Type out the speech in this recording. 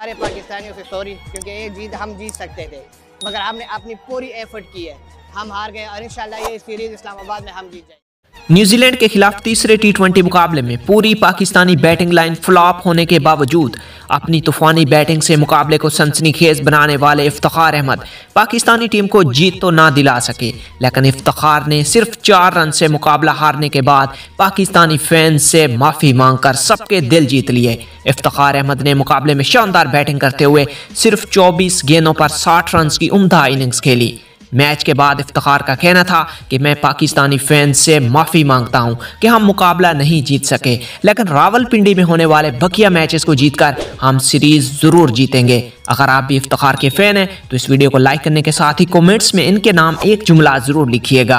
सारे पाकिस्तानियों से सॉरी क्योंकि ये जीत हम जीत सकते थे मगर हमने अपनी पूरी एफर्ट की है हम हार गए और इन ये सीरीज़ इस्लामाबाद में हम जीत जाएंगे न्यूजीलैंड के खिलाफ तीसरे टी मुकाबले में पूरी पाकिस्तानी बैटिंग लाइन फ्लॉप होने के बावजूद अपनी तूफानी बैटिंग से मुकाबले को सनसनीखेज बनाने वाले इफ्तार अहमद पाकिस्तानी टीम को जीत तो ना दिला सके लेकिन इफ्तार ने सिर्फ चार रन से मुकाबला हारने के बाद पाकिस्तानी फैंस से माफ़ी मांग कर सबके दिल जीत लिए इफ्तार अहमद ने मुकाबले में शानदार बैटिंग करते हुए सिर्फ चौबीस गेंदों पर साठ रन की उमदा इनिंग्स खेली मैच के बाद इफ्तार का कहना था कि मैं पाकिस्तानी फैंस से माफ़ी मांगता हूँ कि हम मुकाबला नहीं जीत सके लेकिन रावलपिंडी में होने वाले बकिया मैचेस को जीतकर हम सीरीज़ ज़रूर जीतेंगे अगर आप भी इफ्तार के फ़ैन हैं तो इस वीडियो को लाइक करने के साथ ही कमेंट्स में इनके नाम एक जुमला ज़रूर लिखिएगा